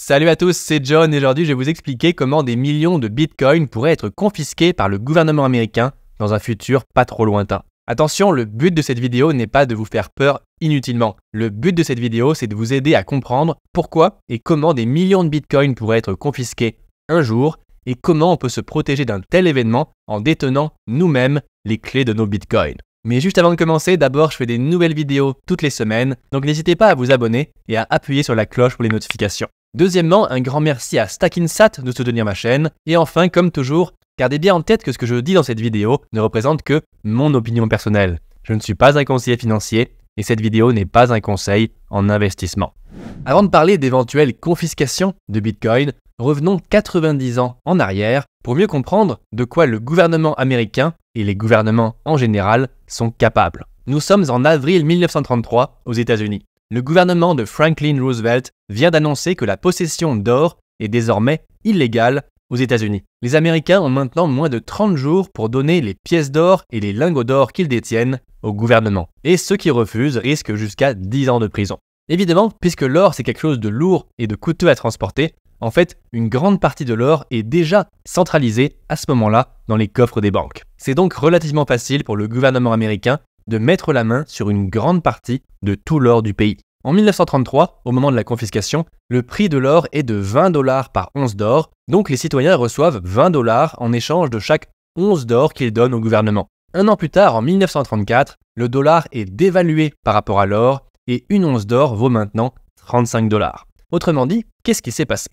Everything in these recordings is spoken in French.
Salut à tous, c'est John et aujourd'hui je vais vous expliquer comment des millions de bitcoins pourraient être confisqués par le gouvernement américain dans un futur pas trop lointain. Attention, le but de cette vidéo n'est pas de vous faire peur inutilement. Le but de cette vidéo, c'est de vous aider à comprendre pourquoi et comment des millions de bitcoins pourraient être confisqués un jour et comment on peut se protéger d'un tel événement en détenant nous-mêmes les clés de nos bitcoins. Mais juste avant de commencer, d'abord je fais des nouvelles vidéos toutes les semaines, donc n'hésitez pas à vous abonner et à appuyer sur la cloche pour les notifications. Deuxièmement, un grand merci à Stakinsat de soutenir ma chaîne. Et enfin, comme toujours, gardez bien en tête que ce que je dis dans cette vidéo ne représente que mon opinion personnelle. Je ne suis pas un conseiller financier et cette vidéo n'est pas un conseil en investissement. Avant de parler d'éventuelles confiscations de Bitcoin, revenons 90 ans en arrière pour mieux comprendre de quoi le gouvernement américain et les gouvernements en général sont capables. Nous sommes en avril 1933 aux États-Unis le gouvernement de Franklin Roosevelt vient d'annoncer que la possession d'or est désormais illégale aux États-Unis. Les Américains ont maintenant moins de 30 jours pour donner les pièces d'or et les lingots d'or qu'ils détiennent au gouvernement. Et ceux qui refusent risquent jusqu'à 10 ans de prison. Évidemment, puisque l'or c'est quelque chose de lourd et de coûteux à transporter, en fait, une grande partie de l'or est déjà centralisée à ce moment-là dans les coffres des banques. C'est donc relativement facile pour le gouvernement américain de mettre la main sur une grande partie de tout l'or du pays. En 1933, au moment de la confiscation, le prix de l'or est de 20 dollars par once d'or, donc les citoyens reçoivent 20 dollars en échange de chaque once d'or qu'ils donnent au gouvernement. Un an plus tard, en 1934, le dollar est dévalué par rapport à l'or et une once d'or vaut maintenant 35 dollars. Autrement dit, qu'est-ce qui s'est passé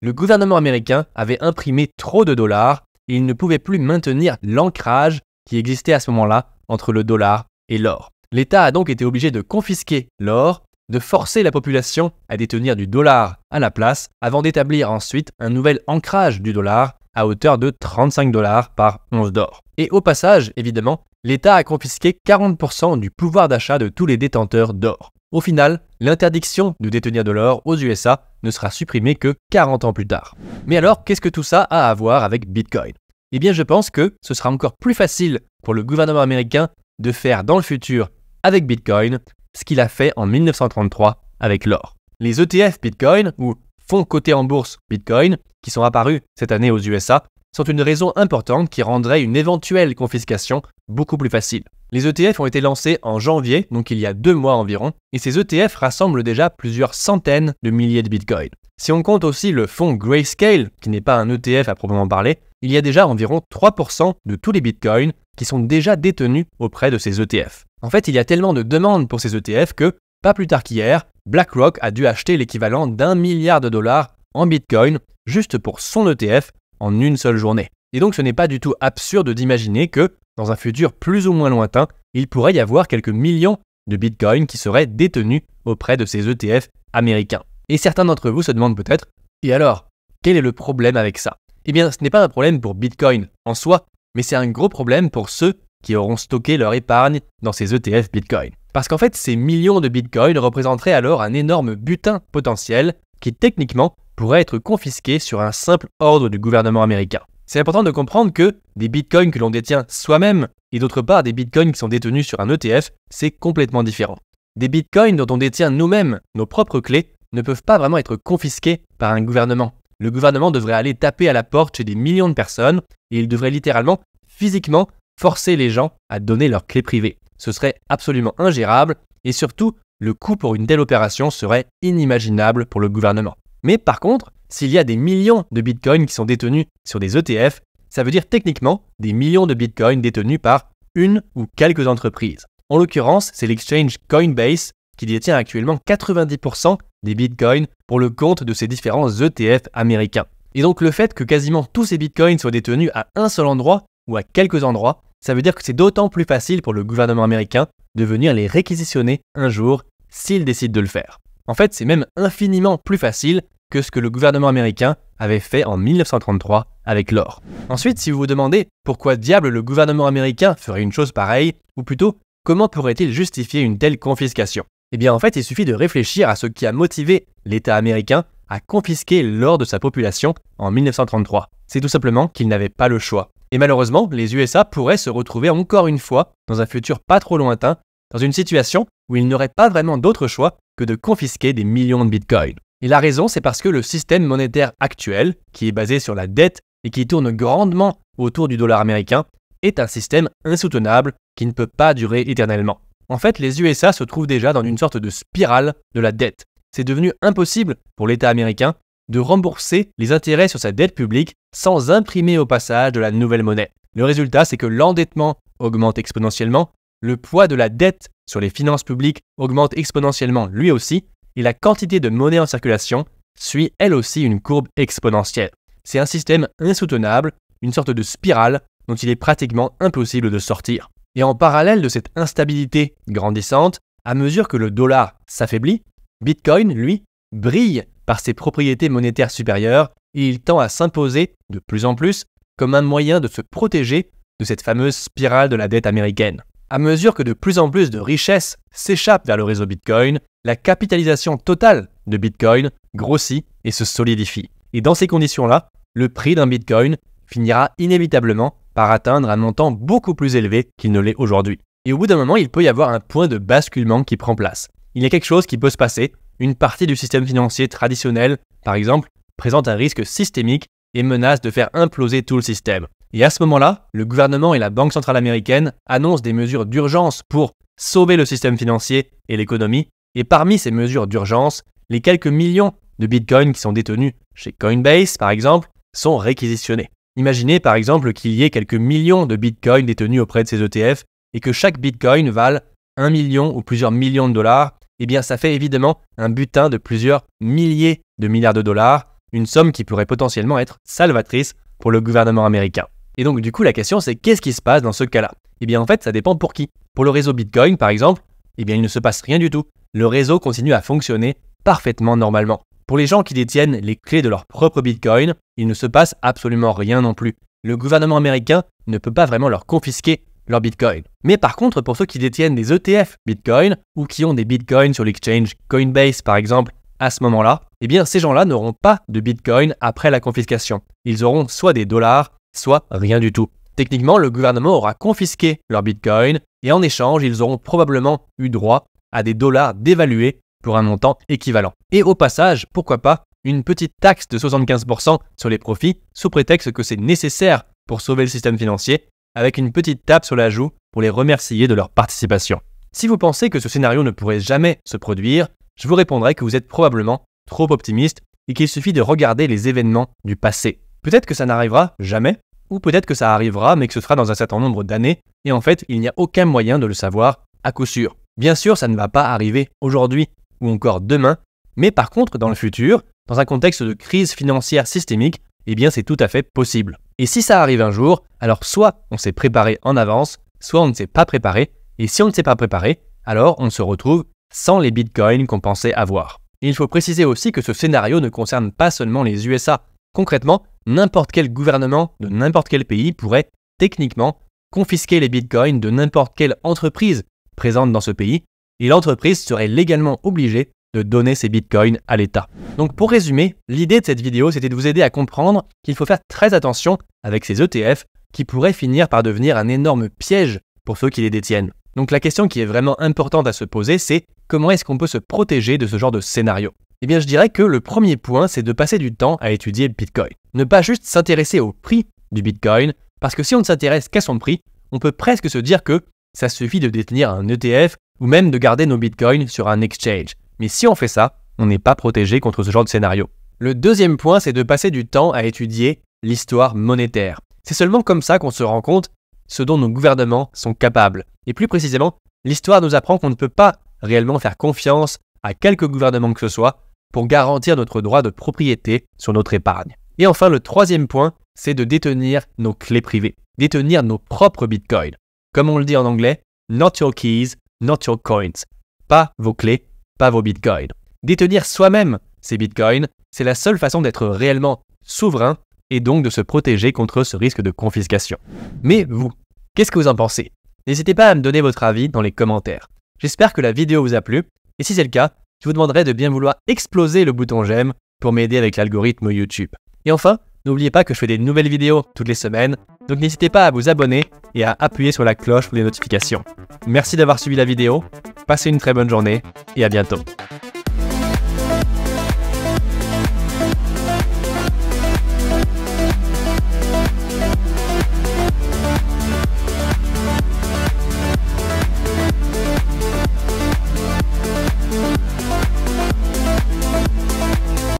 Le gouvernement américain avait imprimé trop de dollars et il ne pouvait plus maintenir l'ancrage qui existait à ce moment-là entre le dollar et l'or. L'État a donc été obligé de confisquer l'or, de forcer la population à détenir du dollar à la place, avant d'établir ensuite un nouvel ancrage du dollar à hauteur de 35 dollars par 11 d'or. Et au passage, évidemment, l'État a confisqué 40% du pouvoir d'achat de tous les détenteurs d'or. Au final, l'interdiction de détenir de l'or aux USA ne sera supprimée que 40 ans plus tard. Mais alors, qu'est-ce que tout ça a à voir avec Bitcoin Eh bien, je pense que ce sera encore plus facile pour le gouvernement américain de faire dans le futur avec Bitcoin ce qu'il a fait en 1933 avec l'or. Les ETF Bitcoin ou fonds cotés en bourse Bitcoin qui sont apparus cette année aux USA sont une raison importante qui rendrait une éventuelle confiscation beaucoup plus facile. Les ETF ont été lancés en janvier, donc il y a deux mois environ, et ces ETF rassemblent déjà plusieurs centaines de milliers de bitcoins. Si on compte aussi le fonds Grayscale, qui n'est pas un ETF à proprement parler, il y a déjà environ 3% de tous les bitcoins qui sont déjà détenus auprès de ces ETF. En fait, il y a tellement de demandes pour ces ETF que, pas plus tard qu'hier, BlackRock a dû acheter l'équivalent d'un milliard de dollars en bitcoin juste pour son ETF en une seule journée. Et donc ce n'est pas du tout absurde d'imaginer que, dans un futur plus ou moins lointain, il pourrait y avoir quelques millions de bitcoins qui seraient détenus auprès de ces ETF américains. Et certains d'entre vous se demandent peut-être, et alors, quel est le problème avec ça Eh bien, ce n'est pas un problème pour Bitcoin en soi, mais c'est un gros problème pour ceux qui auront stocké leur épargne dans ces ETF Bitcoin. Parce qu'en fait, ces millions de Bitcoin représenteraient alors un énorme butin potentiel qui techniquement pourraient être confisqués sur un simple ordre du gouvernement américain. C'est important de comprendre que des bitcoins que l'on détient soi-même et d'autre part des bitcoins qui sont détenus sur un ETF, c'est complètement différent. Des bitcoins dont on détient nous-mêmes nos propres clés ne peuvent pas vraiment être confisqués par un gouvernement. Le gouvernement devrait aller taper à la porte chez des millions de personnes et il devrait littéralement, physiquement, forcer les gens à donner leurs clés privées. Ce serait absolument ingérable et surtout, le coût pour une telle opération serait inimaginable pour le gouvernement. Mais par contre, s'il y a des millions de bitcoins qui sont détenus sur des ETF, ça veut dire techniquement des millions de bitcoins détenus par une ou quelques entreprises. En l'occurrence, c'est l'exchange Coinbase qui détient actuellement 90% des bitcoins pour le compte de ces différents ETF américains. Et donc le fait que quasiment tous ces bitcoins soient détenus à un seul endroit ou à quelques endroits, ça veut dire que c'est d'autant plus facile pour le gouvernement américain de venir les réquisitionner un jour s'il décide de le faire. En fait, c'est même infiniment plus facile que ce que le gouvernement américain avait fait en 1933 avec l'or. Ensuite, si vous vous demandez pourquoi diable le gouvernement américain ferait une chose pareille, ou plutôt comment pourrait-il justifier une telle confiscation Eh bien en fait, il suffit de réfléchir à ce qui a motivé l'État américain à confisquer l'or de sa population en 1933. C'est tout simplement qu'il n'avait pas le choix. Et malheureusement, les USA pourraient se retrouver encore une fois, dans un futur pas trop lointain, dans une situation où il n'aurait pas vraiment d'autre choix que de confisquer des millions de bitcoins. Et la raison, c'est parce que le système monétaire actuel, qui est basé sur la dette et qui tourne grandement autour du dollar américain, est un système insoutenable qui ne peut pas durer éternellement. En fait, les USA se trouvent déjà dans une sorte de spirale de la dette. C'est devenu impossible pour l'État américain de rembourser les intérêts sur sa dette publique sans imprimer au passage de la nouvelle monnaie. Le résultat, c'est que l'endettement augmente exponentiellement le poids de la dette sur les finances publiques augmente exponentiellement lui aussi, et la quantité de monnaie en circulation suit elle aussi une courbe exponentielle. C'est un système insoutenable, une sorte de spirale dont il est pratiquement impossible de sortir. Et en parallèle de cette instabilité grandissante, à mesure que le dollar s'affaiblit, Bitcoin, lui, brille par ses propriétés monétaires supérieures et il tend à s'imposer de plus en plus comme un moyen de se protéger de cette fameuse spirale de la dette américaine. À mesure que de plus en plus de richesses s'échappent vers le réseau Bitcoin, la capitalisation totale de Bitcoin grossit et se solidifie. Et dans ces conditions-là, le prix d'un Bitcoin finira inévitablement par atteindre un montant beaucoup plus élevé qu'il ne l'est aujourd'hui. Et au bout d'un moment, il peut y avoir un point de basculement qui prend place. Il y a quelque chose qui peut se passer, une partie du système financier traditionnel, par exemple, présente un risque systémique et menace de faire imploser tout le système. Et à ce moment-là, le gouvernement et la Banque centrale américaine annoncent des mesures d'urgence pour sauver le système financier et l'économie. Et parmi ces mesures d'urgence, les quelques millions de bitcoins qui sont détenus chez Coinbase, par exemple, sont réquisitionnés. Imaginez par exemple qu'il y ait quelques millions de bitcoins détenus auprès de ces ETF et que chaque bitcoin vale un million ou plusieurs millions de dollars, eh bien ça fait évidemment un butin de plusieurs milliers de milliards de dollars, une somme qui pourrait potentiellement être salvatrice pour le gouvernement américain. Et donc du coup la question c'est qu'est-ce qui se passe dans ce cas-là Eh bien en fait ça dépend pour qui. Pour le réseau Bitcoin par exemple, eh bien il ne se passe rien du tout. Le réseau continue à fonctionner parfaitement normalement. Pour les gens qui détiennent les clés de leur propre Bitcoin, il ne se passe absolument rien non plus. Le gouvernement américain ne peut pas vraiment leur confisquer leur Bitcoin. Mais par contre, pour ceux qui détiennent des ETF Bitcoin ou qui ont des Bitcoins sur l'exchange Coinbase par exemple, à ce moment-là, eh bien ces gens-là n'auront pas de Bitcoin après la confiscation. Ils auront soit des dollars, soit rien du tout. Techniquement, le gouvernement aura confisqué leur Bitcoin et en échange, ils auront probablement eu droit à des dollars dévalués pour un montant équivalent. Et au passage, pourquoi pas une petite taxe de 75% sur les profits sous prétexte que c'est nécessaire pour sauver le système financier avec une petite tape sur la joue pour les remercier de leur participation. Si vous pensez que ce scénario ne pourrait jamais se produire, je vous répondrai que vous êtes probablement trop optimiste et qu'il suffit de regarder les événements du passé. Peut-être que ça n'arrivera jamais, ou peut-être que ça arrivera mais que ce sera dans un certain nombre d'années, et en fait il n'y a aucun moyen de le savoir à coup sûr. Bien sûr, ça ne va pas arriver aujourd'hui ou encore demain, mais par contre dans le futur, dans un contexte de crise financière systémique, eh bien c'est tout à fait possible. Et si ça arrive un jour, alors soit on s'est préparé en avance, soit on ne s'est pas préparé, et si on ne s'est pas préparé, alors on se retrouve sans les bitcoins qu'on pensait avoir. il faut préciser aussi que ce scénario ne concerne pas seulement les USA. Concrètement, n'importe quel gouvernement de n'importe quel pays pourrait techniquement confisquer les bitcoins de n'importe quelle entreprise présente dans ce pays et l'entreprise serait légalement obligée de donner ses bitcoins à l'État. Donc pour résumer, l'idée de cette vidéo c'était de vous aider à comprendre qu'il faut faire très attention avec ces ETF qui pourraient finir par devenir un énorme piège pour ceux qui les détiennent. Donc la question qui est vraiment importante à se poser c'est comment est-ce qu'on peut se protéger de ce genre de scénario eh bien, je dirais que le premier point, c'est de passer du temps à étudier Bitcoin. Ne pas juste s'intéresser au prix du Bitcoin, parce que si on ne s'intéresse qu'à son prix, on peut presque se dire que ça suffit de détenir un ETF ou même de garder nos Bitcoins sur un exchange. Mais si on fait ça, on n'est pas protégé contre ce genre de scénario. Le deuxième point, c'est de passer du temps à étudier l'histoire monétaire. C'est seulement comme ça qu'on se rend compte ce dont nos gouvernements sont capables. Et plus précisément, l'histoire nous apprend qu'on ne peut pas réellement faire confiance à quelque gouvernement que ce soit pour garantir notre droit de propriété sur notre épargne. Et enfin, le troisième point, c'est de détenir nos clés privées, détenir nos propres bitcoins. Comme on le dit en anglais, not your keys, not your coins. Pas vos clés, pas vos bitcoins. Détenir soi-même ces bitcoins, c'est la seule façon d'être réellement souverain et donc de se protéger contre ce risque de confiscation. Mais vous, qu'est-ce que vous en pensez N'hésitez pas à me donner votre avis dans les commentaires. J'espère que la vidéo vous a plu, et si c'est le cas, je vous demanderai de bien vouloir exploser le bouton j'aime pour m'aider avec l'algorithme YouTube. Et enfin, n'oubliez pas que je fais des nouvelles vidéos toutes les semaines, donc n'hésitez pas à vous abonner et à appuyer sur la cloche pour les notifications. Merci d'avoir suivi la vidéo, passez une très bonne journée et à bientôt.